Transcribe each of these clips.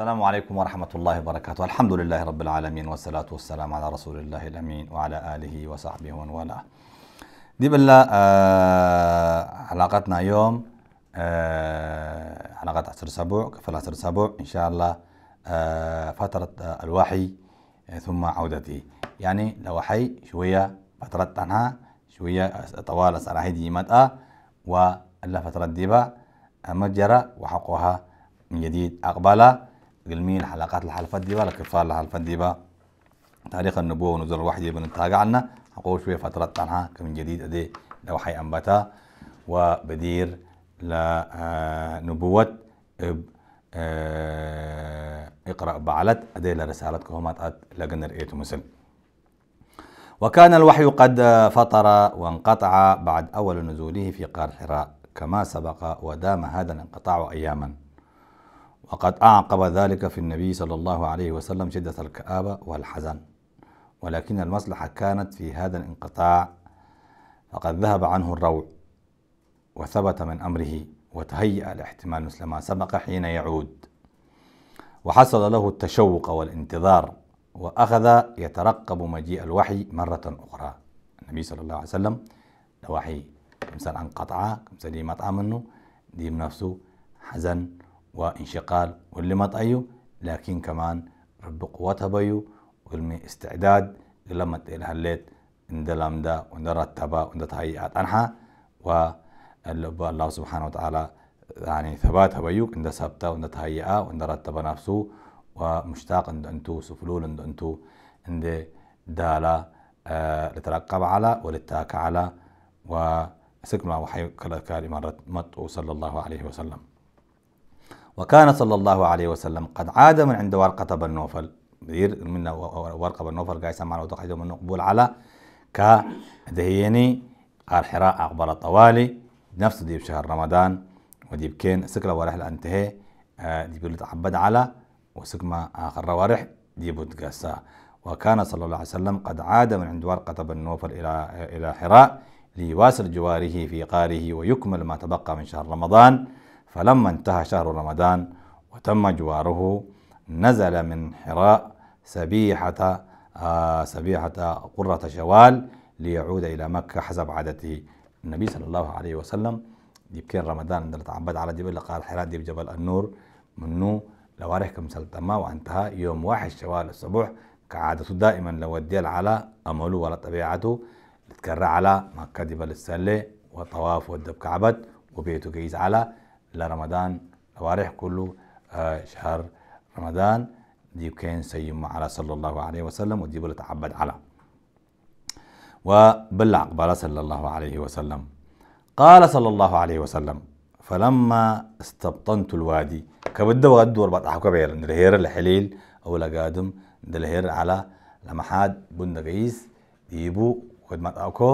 السلام عليكم ورحمة الله وبركاته الحمد لله رب العالمين والصلاة والسلام على رسول الله الأمين وعلى آله وصحبه ومن والاه دي بالله آه علاقتنا يوم آه علاقة عشر أسبوع كفل عشر أسبوع إن شاء الله آه فترة آه الوحي آه، ثم عودته يعني لو حي شوية فترة تنها شوية طوال صراحة دي مدأة ولا فترة ديبا آه، مجرة وحقها من جديد أقبالها قلمين حلقات الحلفات دي بقى لكفار الحلفات دي تاريخ النبوة ونزول الوحي بنتاقع عنها هقول شوية فترات عنها من جديد أدي لو حي أنبتا وبدير لنبوة آه، آه، اقرأ بعلت أدي لرسالتك همات لقنر رئيت مسلم وكان الوحي قد فطر وانقطع بعد أول نزوله في قار حراء كما سبق ودام هذا الانقطاع أياما وقد أعقب ذلك في النبي صلى الله عليه وسلم شدة الكآبة والحزن ولكن المصلحة كانت في هذا الانقطاع فقد ذهب عنه الروع وثبت من أمره وتهيأ لاحتمال مثل ما سبق حين يعود وحصل له التشوق والانتظار وأخذ يترقب مجيء الوحي مرة أخرى النبي صلى الله عليه وسلم الوحي عن انقطع مثل دي مطعم منه دي نفسه حزن وانشقال ما أيو لكن كمان رب قوتها بيو والمي استعداد لما تلهلت اندلام دا تهيئات وندتهيئات عنها الله سبحانه وتعالى يعني ثباتها بيوك عند ثبتة وعند تهيئة وعند رتبا نفسه ومشتاق عند أنتو سفلول عند أنتو عند دالا آه لترقب على ولتاك على وسكما وحي كلمة مت صلى الله عليه وسلم وكان صلى الله عليه وسلم قد عاد من عند ورقة بن نوفل دير من ورقة بن نوفل قاعد سمعنا وتقعدوا من قبول على كا دهيني قال حراء أقبل طوالي نفس دي شهر رمضان ودي بكين سكرة ورحلة انتهي آه، دي تعبد على ما آخر روارح دي بتقاسا وكان صلى الله عليه وسلم قد عاد من عند ورقة بن نوفل إلى إلى حراء ليواصل جواره في قاره ويكمل ما تبقى من شهر رمضان فلما انتهى شهر رمضان وتم جواره نزل من حراء سبيحة آه سبيحة قرة شوال ليعود إلى مكة حسب عادته النبي صلى الله عليه وسلم يبكين رمضان عندما تعبد على جبل قال حراء دي بجبل النور منه لوارح كم سلتما وانتهى يوم واحد شوال الصبح كعادته دائما لو الديل على أمله ولا طبيعته تكرر على مكة جبل السلة وطواف والدب كعبد وبيته جيز على لرمضان وارح كله آه، شهر رمضان دي كان سيما على صلى الله عليه وسلم ودي بل تعبد على وبلع قبل صلى الله عليه وسلم قال صلى الله عليه وسلم فلما استبطنت الوادي كبد وغد وربط أحكى بير نرهير الحليل او لقادم دلهير على لمحاد بندقيس قيس يبو خدمة اكو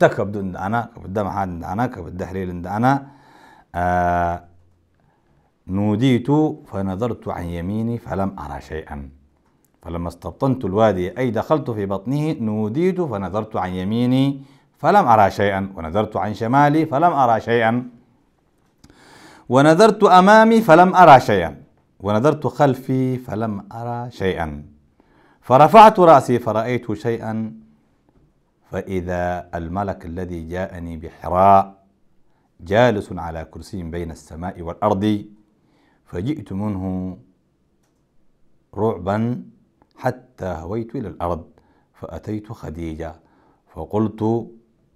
تكبد انا كبد محاد انا كبد حليل انا آه، نوديت فنظرت عن يميني فلم أرى شيئا فلما استبطنت الوادي أي دخلت في بطنه نوديت فنظرت عن يميني فلم أرى شيئا ونظرت عن شمالي فلم أرى شيئا ونظرت أمامي فلم أرى شيئا ونظرت خلفي فلم أرى شيئا فرفعت رأسي فرأيت شيئا فإذا الملك الذي جاءني بحراء جالس على كرسي بين السماء والأرض فجئت منه رعبا حتى هويت إلى الأرض فأتيت خديجة فقلت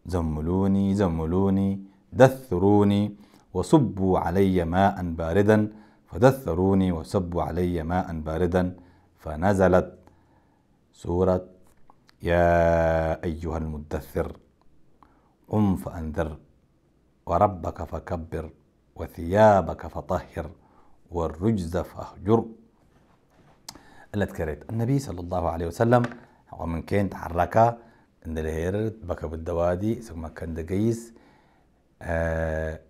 زملوني زملوني دثروني وصبوا علي ماء باردا فدثروني وصبوا علي ماء باردا فنزلت سورة يا أيها المدثر قم فأنذر وربك فكبر وثيابك فطهر والرجز فاهجر التكريت النبي صلى الله عليه وسلم ومن كان تحركا ان الهير بك بالدوادي ثم كان دقيس آه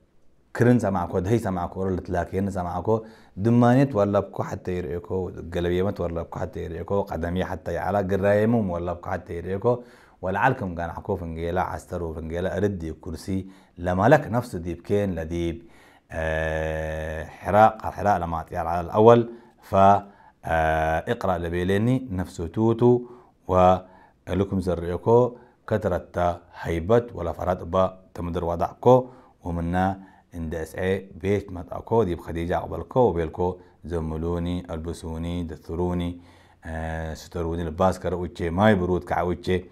كرن سمعكو دهي سمعكو ولا تلاكين سمعكو دمانيت ولا بكو حتى يرئيكو قلبيمت ولا بكو حتى يرئيكو قدمي حتى يعلى قرايمهم ولا بكو حتى يرئيكو والعالكم كان عكو فنجيلا عسترو فنجيلا أردي كرسي لما لك نفس ديب كين لديب أه حراء الحراء لما تيار على الأول فاقرأ آه، لبيليني نفس توتو ولكم زرعكو كترة هيبت ولا فرات با تمدر وضعكو ومنا عند اس اي بيت متأكو ديب خديجة عقبلكو وبيلكو زملوني ألبسوني دثروني آه ستروني الباسكر وجه ماي برود كعوجه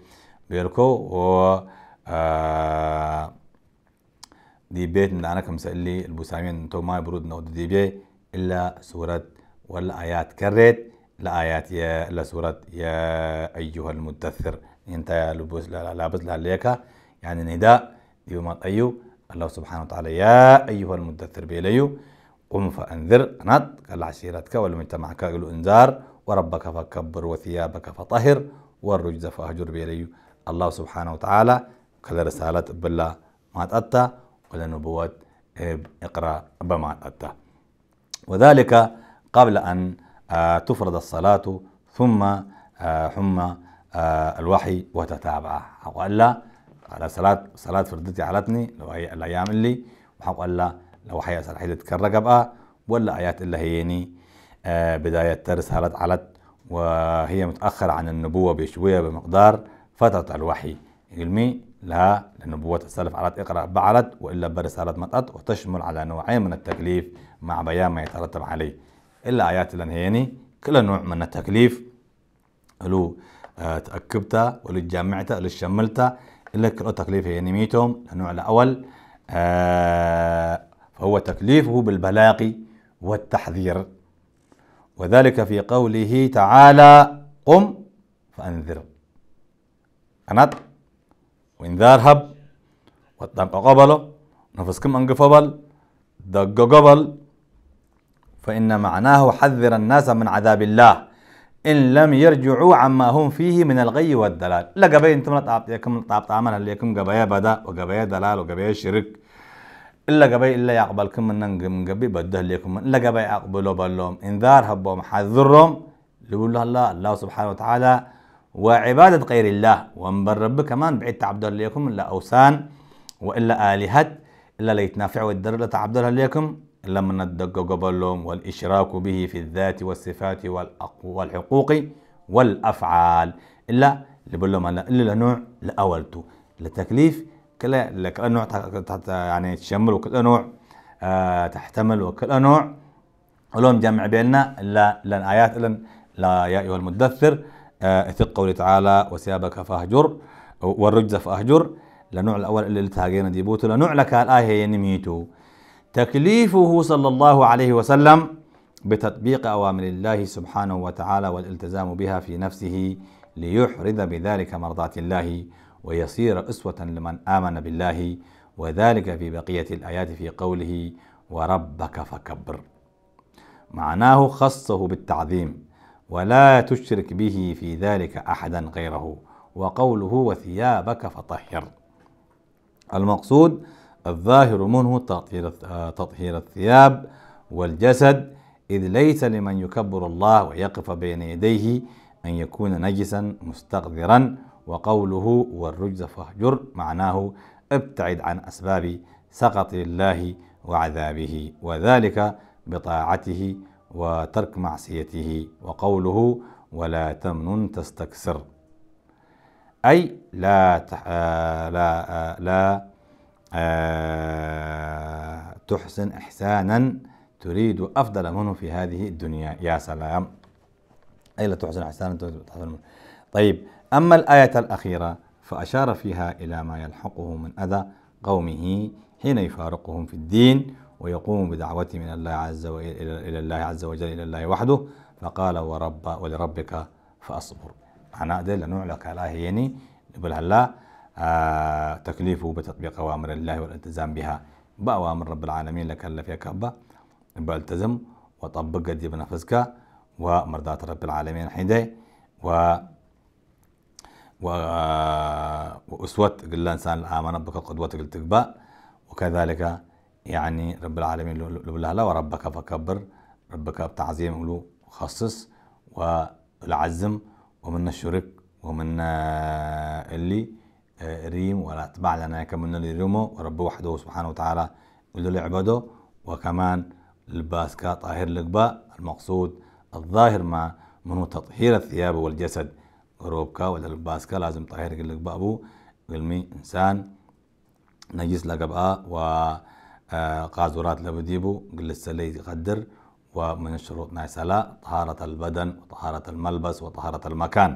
بيركو و آه، دي بيت من أنا كم سألي البوسامين تو ما برود نود دي بي إلا سورة ولا آيات كرت لا آيات يا إلا سورة يا أيها المدثر انت يا لبوس لا لابس لا ليكا يعني نداء يوم أيو الله سبحانه وتعالى يا أيها المدثر بيليو قم فأنذر نط قال عشيرتك ولمجتمعك قالوا إنذار وربك فكبر وثيابك فطهر والرجز فأهجر بيليو الله سبحانه وتعالى كل رسالة بالله ما تأتى ولا نبوة اقرأ بما تأتى وذلك قبل أن آه، تفرض الصلاة ثم ثم آه، آه، الوحي وتتابع وإلا على صلاة صلاة فردتي علتني لو هي الأيام اللي وإلا لو حياة صلاة حيدة بقى ولا آيات اللي هيني بداية رسالة علت وهي متأخرة عن النبوة بشوية بمقدار فترة الوحي علمي لها لنبوة السلف على اقرأ بعلت وإلا برسالة مطأت وتشمل على نوعين من التكليف مع بيان ما يترتب عليه إلا آيات الأنهياني كل نوع من التكليف له آه، تأكبتا ولو جامعتا ولو إلا كل تكليف هي نميتهم النوع الأول آه، فهو تكليفه بالبلاغ والتحذير وذلك في قوله تعالى قم فأنذر أنات وإنذار هب وطنق قبله نفسكم أنق فبل دق قبل فإن معناه حذر الناس من عذاب الله إن لم يرجعوا عما هم فيه من الغي والدلال لا قبي أنتم لا تعطيكم تعطى عمل ليكم قبايا بدا وقبايا دلال وقبايا شرك إلا قبي إلا يقبلكم من من قبي بده ليكم إلا قبي أقبلوا بلهم إنذار هبهم حذرهم يقول الله الله سبحانه وتعالى وعبادة غير الله ومن رب كمان بعيد تعبد ليكم إلا أوثان وإلا آلهة إلا ليتنافعوا الدرجة تعبد ليكم إلا من الدق قبلهم والإشراك به في الذات والصفات والحقوق والأفعال إلا اللي بقول لهم إلا نوع لأولته للتكليف كل كل نوع تحت يعني تشمل وكل نوع آه، تحتمل وكل نوع ولهم جمع بيننا إلا الآيات آيات إلا لا يا أيها المدثر اثق قوله تعالى وسيابك فاهجر والرجز فاهجر لنوع الأول اللي دي ديبوت لنوع لك الآية ينميتو تكليفه صلى الله عليه وسلم بتطبيق أوامر الله سبحانه وتعالى والالتزام بها في نفسه ليحرز بذلك مرضات الله ويصير أسوة لمن آمن بالله وذلك في بقية الآيات في قوله وربك فكبر معناه خصه بالتعظيم ولا تشرك به في ذلك احدا غيره وقوله وثيابك فطهر المقصود الظاهر منه تطهير تطهير الثياب والجسد إذ ليس لمن يكبر الله ويقف بين يديه أن يكون نجسا مستقذرا وقوله والرجز فاهجر معناه ابتعد عن أسباب سقط الله وعذابه وذلك بطاعته وترك معصيته وقوله ولا تمنن تستكثر أي لا تح... آه، لا آه، لا آه، تحسن إحسانا تريد أفضل منه في هذه الدنيا يا سلام أي لا تحسن إحسانا تريد أفضل منه طيب أما الآية الأخيرة فأشار فيها إلى ما يلحقه من أذى قومه حين يفارقهم في الدين ويقوم بدعوته من الله عز وجل إلى الله عز وجل إلى الله وحده فقال ورب ولربك فأصبر معناه ده لك على هيني بل هلا آه تكليفه بتطبيق أوامر الله والالتزام بها بأوامر رب العالمين لكلف يا كبة بالتزم وطبق قد بنفسك ومرضات رب العالمين حينده و و آه، وأسوة قل الإنسان الامن بك قدوتك التقبى وكذلك يعني رب العالمين لولا لا وربك فكبر ربك بتعظيم له خصص والعزم ومن الشرك ومن آه، اللي آه، ريم ولا اتبع لنا كمن اللي ريمه ورب وحده سبحانه وتعالى ولو لعباده وكمان الباسكا طاهر لقباء المقصود الظاهر ما منه تطهير الثياب والجسد روبكا ولا الباسكا لازم طاهر لقباء ابو قلمي انسان نجس لقباء و قازورات لبديبو قلت لي يقدر ومن الشروط نايسلا طهارة البدن وطهارة الملبس وطهارة المكان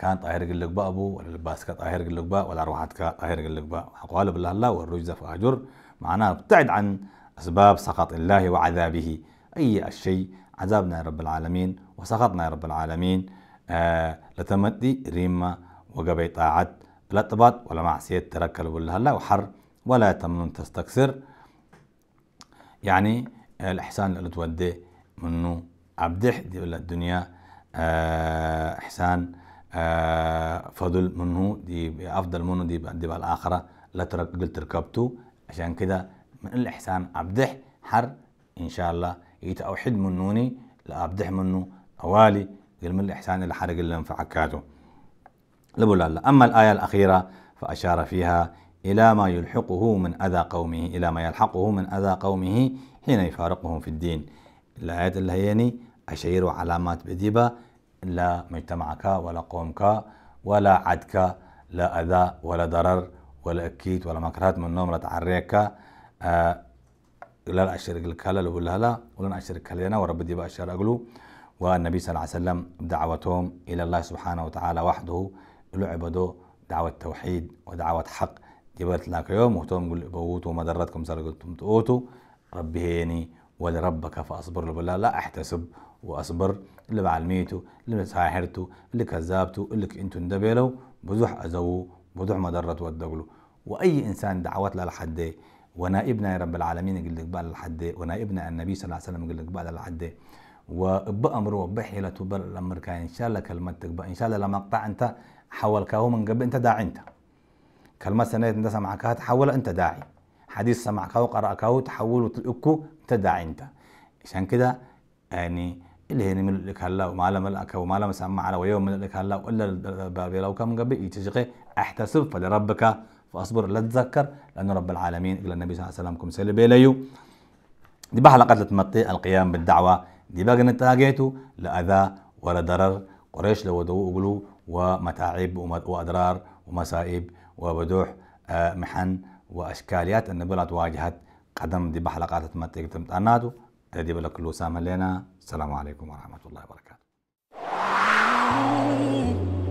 كان طاهر قلق بابو ولا لباسك طاهر قلق با ولا روحتك طاهر قلق با أقوال بالله الله والرجزة فأجر معناها ابتعد عن أسباب سخط الله وعذابه أي الشيء عذابنا يا رب العالمين وسخطنا يا رب العالمين آه لتمدي ريمة وقبي طاعت لا تبات ولا معصية تركل بالله الله وحر ولا تمنن تستكسر يعني آه، الإحسان اللي تودي منه عبدح دي ولا الدنيا آه، إحسان آه، فضل منه دي أفضل منه دي دي بالآخرة لا ترك قلت ركبته عشان كده من الإحسان عبدح حر إن شاء الله يتوحد إيه منوني لأبدح منه أوالي قل من الإحسان اللي حرق اللي انفعكاته لا أما الآية الأخيرة فأشار فيها إلى ما يلحقه من أذى قومه إلى ما يلحقه من أذى قومه حين يفارقهم في الدين الآيات اللي هيني أشير علامات بديبة لا مجتمعك ولا قومك ولا عدك لا أذى ولا ضرر ولا أكيد ولا مكرهات من نوم لتعريك آه لا أشير لك هلا ولا هلا ولا لك هلا ورب ديبة أشير أقلو والنبي صلى الله عليه وسلم بدعوتهم إلى الله سبحانه وتعالى وحده لعبده دعوة توحيد ودعوة حق يوم وتوم يقول بوتوا وما درتكم صار قلتم تؤتوا ربي هيني ولربك فاصبر له لا لا احتسب واصبر اللي بعلميته اللي ساحرته اللي كذابته اللي انتوا اندبيلو بزح ازو بزح ما درت ودقلو واي انسان دعوات للحد ونائبنا يا رب العالمين قال لك بقى للحد ونائبنا النبي صلى الله عليه وسلم قال لك بقى للحد وبأمره وبحيلته الامر كان ان شاء الله كلمتك بقى ان شاء الله لما اقطع انت حولك هو من قبل انت داعي انت كلمة سنة انت سمعكها تحول انت داعي حديث سمعك وقرأكه وتحول وتلقه انت داعي انت عشان كده يعني اللي هنا من لك هلا وما لم لك وما لم سمع على ويوم من لك هلا وإلا الباب لو كان قبل يتشغي احتسب فلربك فاصبر لا تذكر لأن رب العالمين إلى النبي صلى الله عليه وسلم كم سلي بيليو دي بحلقة تمطي القيام بالدعوة دي بقى نتاجيتو لا أذى ولا ضرر قريش لو يقولوا ومتاعب وأضرار ومصائب وبدوح آه، محن واشكاليات ان بلاد واجهت قدم دي بحلقات تمتق تمتقناتو دي بلا كله سامه لنا السلام عليكم ورحمة الله وبركاته